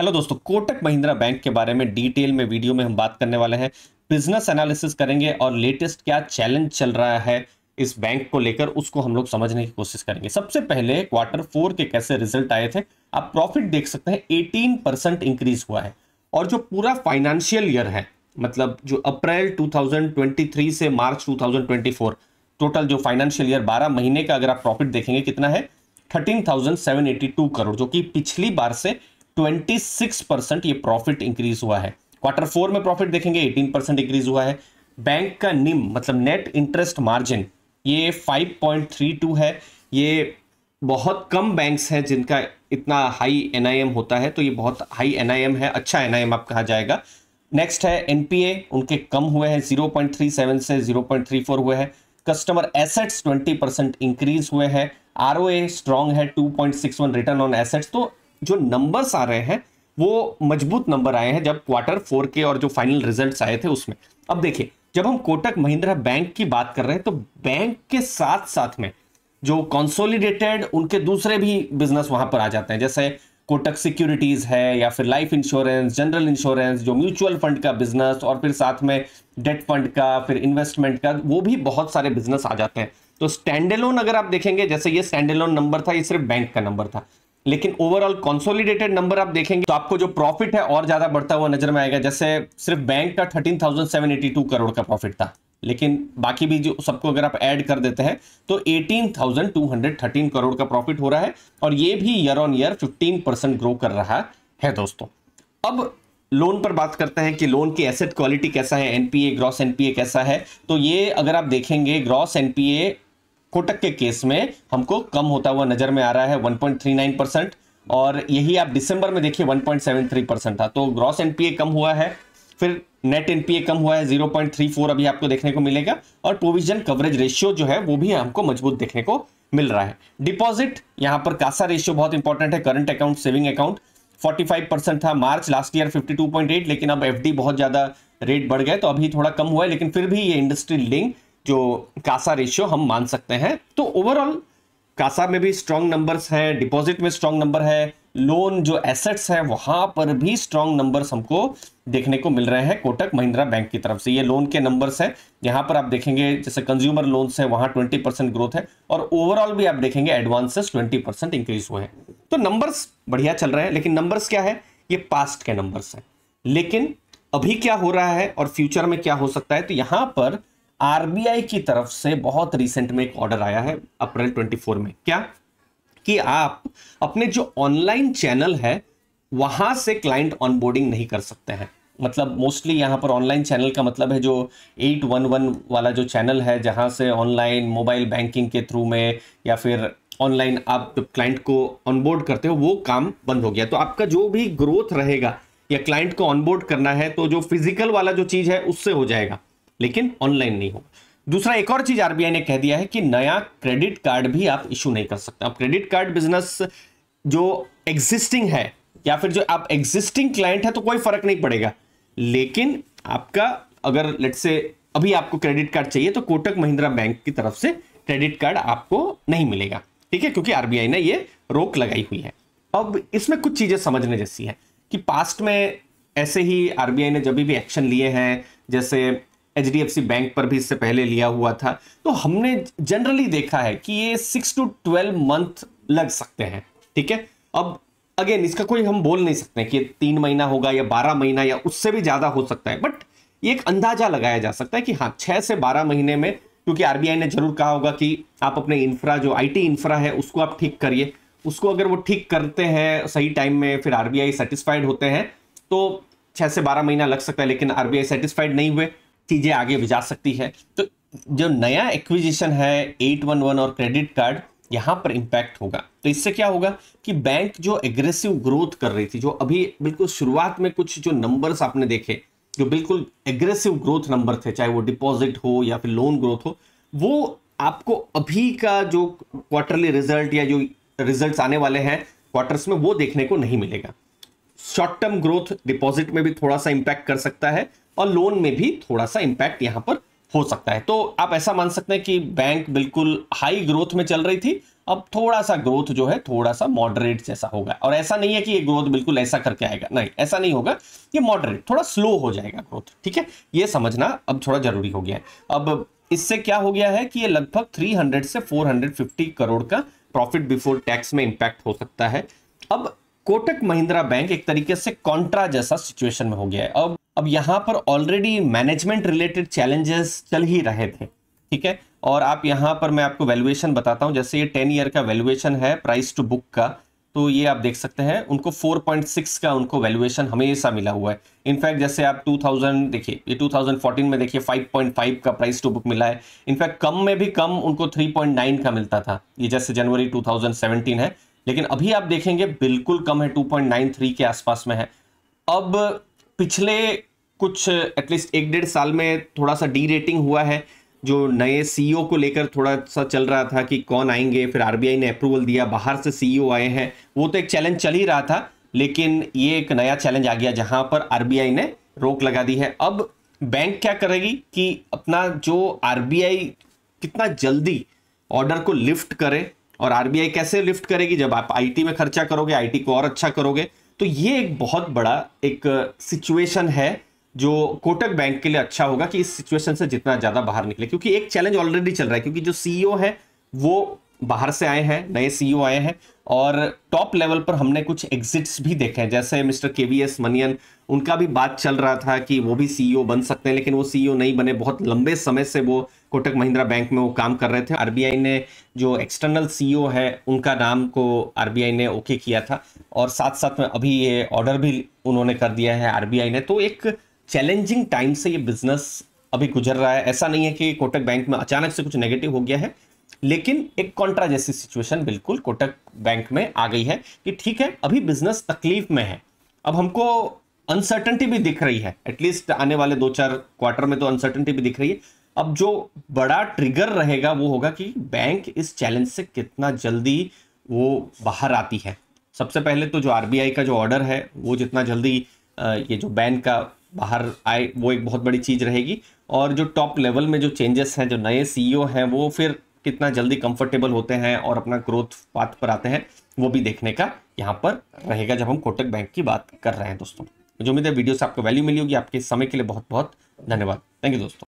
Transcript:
hello दोस्तों Kotak Mahindra bank के बारे में डिटेल में वीडियो में हम बात करने वाले हैं बिजनेस एनालिसिस करेंगे और लेटेस्ट क्या चैलेंज चल रहा है इस बैंक को लेकर उसको हम लोग समझने की कोशिश करेंगे सबसे पहले क्वार्टर फोर के कैसे रिजल्ट आए थे आप प्रॉफिट देख सकते हैं एटीन परसेंट इंक्रीज हुआ है और जो पूरा फाइनेंशियल ईयर है मतलब जो अप्रैल 2023 से मार्च 2024 टोटल जो फाइनेंशियल ईयर 12 महीने का अगर आप प्रॉफिट देखेंगे कितना है 13,782 करोड़ जो कि पिछली बार से 26 परसेंट ये प्रॉफिट इंक्रीज हुआ है क्वार्टर फोर में प्रॉफिट देखेंगे 18 परसेंट इंक्रीज हुआ है बैंक का निम मतलब नेट इंटरेस्ट मार्जिन ये 5.32 है ये बहुत कम बैंक्स हैं जिनका इतना हाई एनआईएम होता है तो ये बहुत हाई एनआईएम है अच्छा एनआईएम आप कहा जाएगा नेक्स्ट है एनपीए उनके कम हुए हैं जीरो से जीरो हुए हैं कस्टमर एसेट्स 20 परसेंट इंक्रीज हुए हैं आर ओ स्ट्रांग है 2.61 रिटर्न ऑन एसेट्स तो जो नंबर्स आ रहे हैं वो मजबूत नंबर आए हैं जब क्वार्टर फोर के और जो फाइनल रिजल्ट आए थे उसमें अब देखिए जब हम कोटक महिंद्रा बैंक की बात कर रहे हैं तो बैंक के साथ साथ में जो कॉन्सोलिडेटेड उनके दूसरे भी बिजनेस वहां पर आ जाते हैं जैसे कोटक सिक्योरिटीज है या फिर लाइफ इंश्योरेंस जनरल इंश्योरेंस जो म्यूचुअल फंड का बिजनेस और फिर साथ में डेट फंड का फिर इन्वेस्टमेंट का वो भी बहुत सारे बिजनेस आ जाते हैं तो स्टैंडलोन अगर आप देखेंगे जैसे ये स्टैंडलोन नंबर था ये सिर्फ बैंक का नंबर था लेकिन ओवरऑल कंसोलिडेटेड नंबर आप देखेंगे तो आपको जो प्रॉफिट है और ज्यादा बढ़ता हुआ नजर में आएगा जैसे सिर्फ बैंक का thirteen thousand seven eighty two crore का प्रॉफिट था लेकिन बाकी भी जो सबको अगर आप ऐड कर देते हैं तो 18,213 करोड़ का प्रॉफिट हो रहा है और ये भी year on year 15 percent grow कर रहा है दोस्तों अब लोन पर बात करते हैं कि लोन की एसेट क्वालिटी कैसा है एनपीए ग्रॉस एनपीए कैसा है तो ये अगर आप देखेंगे ग्रॉस एनपीए कोटक के केस में हमको कम होता हुआ नजर में आ रहा है 1.39 परसेंट और यही आप दिसंबर में देखिए 1.73 परसेंट था तो ग्रॉस एनपीए कम हुआ है फिर नेट एनपीए कम हुआ है 0.34 अभी आपको देखने को मिलेगा और प्रोविजन कवरेज रेशियो जो है वो भी हमको मजबूत देखने को मिल रहा है डिपॉजिट यहाँ पर कासा रेशियो बहुत इंपॉर्टेंट है current account saving account 45 percent था मार्च लास्ट ईयर 52.8 लेकिन अब एफडी बहुत ज़्यादा रेट बढ़ गए तो अभी थोड़ा कम हुआ है लेकिन फिर भी ये इंडस्ट्री लिंक जो कासा रेशियो हम मान सकते हैं तो ओवरऑल कासा में भी स्ट्रॉन्ग नंबर्स हैं डिपॉजिट में स्ट्रांग नंबर है लोन जो एसेट्स है वहां पर भी स्ट्रांग नंबर्स हमको देखने को मिल रहे हैं कोटक महिंद्रा बैंक की तरफ से ये लोन के नंबर्स हैं यहां पर आप देखेंगे जैसे कंज्यूमर लोन्स है वहां ट्वेंटी परसेंट ग्रोथ है और ओवरऑल भी आप देखेंगे एडवांसेस ट्वेंटी परसेंट इंक्रीज हुए हैं तो नंबर्स बढ़िया चल रहे हैं लेकिन नंबर्स क्या है ये पास्ट के नंबर्स हैं लेकिन अभी क्या हो रहा है और फ्यूचर में क्या हो सकता है तो यहां पर आरबीआई की तरफ से बहुत रिसेंट में एक ऑर्डर आया है अप्रैल 24 में क्या कि आप अपने जो ऑनलाइन चैनल है वहां से क्लाइंट ऑनबोर्डिंग नहीं कर सकते हैं मतलब मोस्टली यहाँ पर ऑनलाइन चैनल का मतलब है जो 811 वाला जो चैनल है जहां से ऑनलाइन मोबाइल बैंकिंग के थ्रू में या फिर ऑनलाइन आप क्लाइंट को ऑनबोर्ड करते हो वो काम बंद हो गया तो आपका जो भी ग्रोथ रहेगा या क्लाइंट को ऑनबोर्ड करना है तो जो फिजिकल वाला जो चीज़ है उससे हो जाएगा लेकिन ऑनलाइन नहीं होगा दूसरा एक और चीज आरबीआई ने कह दिया है कि नया क्रेडिट कार्ड भी आप इशू नहीं कर सकते अब क्रेडिट कार्ड बिजनेस जो एग्जिस्टिंग है या फिर जो आप एग्जिस्टिंग क्लाइंट है तो कोई फर्क नहीं पड़ेगा लेकिन आपका अगर लेट से अभी आपको क्रेडिट कार्ड चाहिए तो कोटक महिंद्रा बैंक की तरफ से क्रेडिट कार्ड आपको नहीं मिलेगा ठीक है क्योंकि आरबीआई ने ये रोक लगाई हुई है अब इसमें कुछ चीजें समझने जैसी है कि पास्ट में ऐसे ही आरबीआई ने जब भी एक्शन लिए हैं जैसे एच बैंक पर भी इससे पहले लिया हुआ था तो हमने जनरली देखा है कि ये सिक्स टू ट्वेल्व मंथ लग सकते हैं ठीक है अब अगेन इसका कोई हम बोल नहीं सकते कि तीन महीना होगा या बारह महीना या उससे भी ज़्यादा हो सकता है बट ये एक अंदाजा लगाया जा सकता है कि हाँ छह से बारह महीने में क्योंकि आरबीआई ने जरूर कहा होगा कि आप अपने इंफ्रा जो आईटी इंफ्रा है उसको आप ठीक करिए उसको अगर वो ठीक करते हैं सही टाइम में फिर आरबीआई सेटिस्फाइड होते हैं तो छह से बारह महीना लग सकता है लेकिन आरबीआई सेटिस्फाइड नहीं हुए चीज़ें आगे भी जा सकती है तो जो नया एक्विजिशन है 811 और क्रेडिट कार्ड यहां पर इम्पैक्ट होगा तो इससे क्या होगा कि बैंक जो एग्रेसिव ग्रोथ कर रही थी जो अभी बिल्कुल शुरुआत में कुछ जो नंबर्स आपने देखे जो बिल्कुल एग्रेसिव ग्रोथ नंबर थे चाहे वो डिपॉजिट हो या फिर लोन ग्रोथ हो वो आपको अभी का जो क्वार्टरली रिजल्ट या जो रिजल्ट आने वाले हैं क्वार्टर्स में वो देखने को नहीं मिलेगा शॉर्ट टर्म ग्रोथ डिपॉजिट में भी थोड़ा सा इंपैक्ट कर सकता है और लोन में भी थोड़ा सा इंपैक्ट यहां पर हो सकता है तो आप ऐसा मान सकते हैं कि बैंक बिल्कुल हाई ग्रोथ में चल रही थी अब थोड़ा सा ग्रोथ जो है थोड़ा सा मॉडरेट जैसा होगा और ऐसा नहीं है कि ये ग्रोथ बिल्कुल ऐसा करके आएगा नहीं ऐसा नहीं होगा ये मॉडरेट थोड़ा स्लो हो जाएगा ग्रोथ ठीक है ये समझना अब थोड़ा जरूरी हो गया है अब इससे क्या हो गया है कि ये लगभग 300 से 450 करोड़ का प्रॉफिट बिफोर टैक्स में इंपैक्ट हो सकता है अब कोटक महिंद्रा बैंक एक तरीके से कॉन्ट्रा जैसा सिचुएशन में हो गया है अब अब यहां पर ऑलरेडी मैनेजमेंट रिलेटेड चैलेंजेस चल ही रहे थे ठीक है और आप यहां पर मैं आपको वैल्यूएशन बताता हूं जैसे ये टेन ईयर का वैल्यूएशन है प्राइस टू बुक का तो ये आप देख सकते हैं उनको 4.6 का उनको वैल्यूएशन हमेशा मिला हुआ है इनफैक्ट जैसे आप 2000 देखिए ये 2014 में देखिए 5.5 का प्राइस टू बुक मिला है इनफैक्ट कम में भी कम उनको 3.9 का मिलता था ये जैसे जनवरी 2017 है लेकिन अभी आप देखेंगे बिल्कुल कम है 2.93 के आसपास में है अब पिछले कुछ एटलीस्ट एक डेढ़ साल में थोड़ा सा डी रेटिंग हुआ है जो नए सीईओ e को लेकर थोड़ा सा चल रहा था कि कौन आएंगे फिर आरबीआई ने अप्रूवल दिया बाहर से सीईओ e आए हैं वो तो एक चैलेंज चल ही रहा था लेकिन ये एक नया चैलेंज आ गया जहां पर आरबीआई ने रोक लगा दी है अब बैंक क्या करेगी कि अपना जो आरबीआई कितना जल्दी ऑर्डर को लिफ्ट करे और आरबीआई कैसे लिफ्ट करेगी जब आप आईटी में खर्चा करोगे आईटी को और अच्छा करोगे तो ये एक बहुत बड़ा एक सिचुएशन है जो कोटक बैंक के लिए अच्छा होगा कि इस सिचुएशन से जितना ज़्यादा बाहर निकले क्योंकि एक चैलेंज ऑलरेडी चल रहा है क्योंकि जो सीईओ है वो बाहर से आए हैं नए सीईओ e आए हैं और टॉप लेवल पर हमने कुछ एग्जिट्स भी देखे हैं जैसे मिस्टर के वी एस मनियन उनका भी बात चल रहा था कि वो भी सीईओ e बन सकते हैं लेकिन वो सीईओ e नहीं बने बहुत लंबे समय से वो कोटक महिंद्रा बैंक में वो काम कर रहे थे आरबीआई ने जो एक्सटर्नल सीईओ है उनका नाम को आरबीआई ने ओके किया था और साथ साथ में अभी ये ऑर्डर भी उन्होंने कर दिया है आर ने तो एक चैलेंजिंग टाइम से ये बिजनेस अभी गुजर रहा है ऐसा नहीं है कि कोटक बैंक में अचानक से कुछ नेगेटिव हो गया है लेकिन एक कॉन्ट्रा जैसी सिचुएशन बिल्कुल कोटक बैंक में आ गई है कि ठीक है अभी बिजनेस तकलीफ में है अब हमको अनसर्टनटी भी दिख रही है एटलीस्ट आने वाले दो चार क्वार्टर में तो अनसर्टनिटी भी दिख रही है अब जो बड़ा ट्रिगर रहेगा वो होगा कि बैंक इस चैलेंज से कितना जल्दी वो बाहर आती है सबसे पहले तो जो आरबीआई का जो ऑर्डर है वो जितना जल्दी ये जो बैन का बाहर आए वो एक बहुत बड़ी चीज़ रहेगी और जो टॉप लेवल में जो चेंजेस हैं जो नए सीईओ हैं वो फिर कितना जल्दी कंफर्टेबल होते हैं और अपना ग्रोथ पाथ पर आते हैं वो भी देखने का यहाँ पर रहेगा जब हम कोटक बैंक की बात कर रहे हैं दोस्तों मुझे उम्मीद है वीडियो से आपको वैल्यू मिली होगी आपके समय के लिए बहुत बहुत धन्यवाद थैंक यू दोस्तों